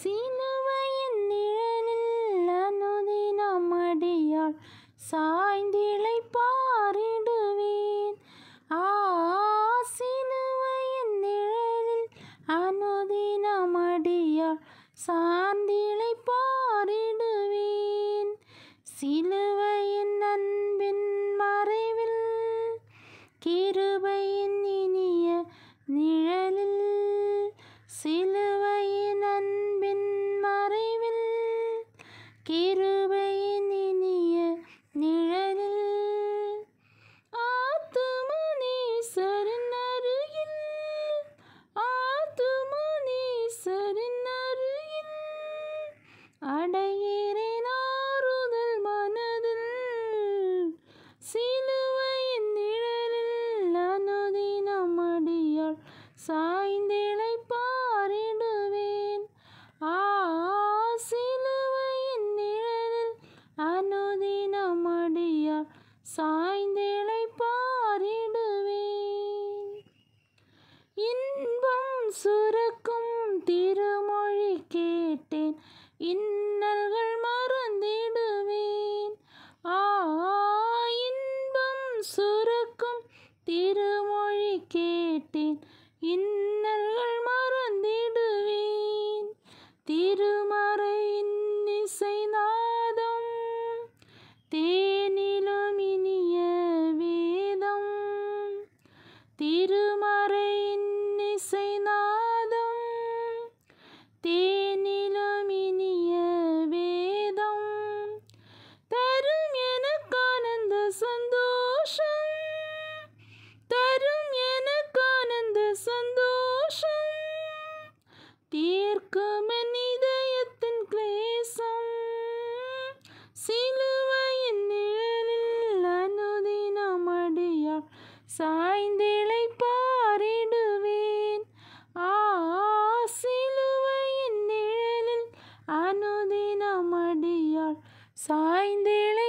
சிலுவையின் நிழலில் அனுதினம் அடியாள் சாய்ந்திழைப்பாரிடுவேன் ஆ சிலுவையின் நிழலில் அனுதினம் அடியாள் சார்ந்திழைப்பாரிடுவேன் சிலுவையின் அன்பின் மறைவில் கீர பாய்ந்தேளை பாரிடுவேன் இன்பம் சுரக்கும் திருமொழி கேட்டேன் இன்னல்கள் மறந்திடுவேன் ஆ இன்பம் சுர அனுதினமடியாள் சாய்ந்தேழை